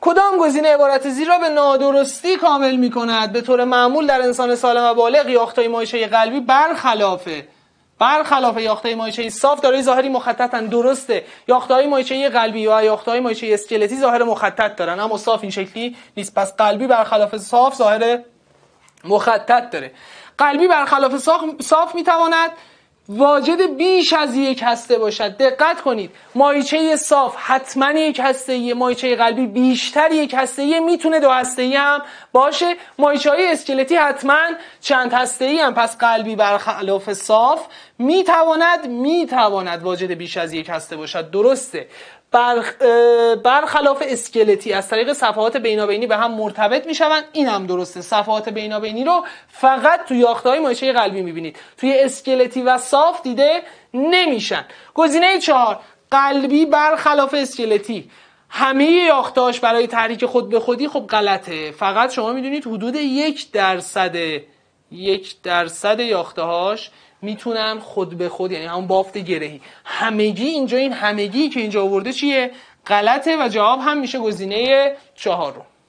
کدام گزینه عبارت را به نادرستی کامل می کند به طور معمول در انسان سالم و بالغ یاختای مایشه قلبی برخلافه برخلاف یاخته مایچه صاف دارای ظاهری مخططن درسته یاخته های قلبی و یاخته های اسکلتی ظاهر مخطط دارن اما صاف این شکلی نیست پس قلبی برخلاف صاف ظاهر مخطط داره قلبی برخلاف صاف میتواند واجد بیش از یک هسته باشد دقت کنید مایچه صاف حتما یک هسته ای مایچه قلبی بیشتر یک هسته ای میتونه دو هسته ای هم باشه مایچه های اسکلتی حتما چند هسته ای هم پس قلبی برخلاف صاف میتواند میتواند واجد بیش از یک هسته باشد درسته برخلاف اسکلتی از طریق صفحات بینابینی به هم مرتبط میشوند این هم درسته صفحات بینابینی رو فقط توی یاخته های مایچه قلبی بینید توی اسکلتی و صاف صاف دیده نمیشن گزینه چهار قلبی برخلاف اسکلتی همه یاختاش برای تحریک خود به خودی خب غلطه فقط شما میدونید حدود یک درصد یک درصد یاخته میتونن خود به خود یعنی همون بافت گرهی همگی اینجا این همگی که اینجا آورده چیه غلطه و جواب هم میشه گزینه چهار رو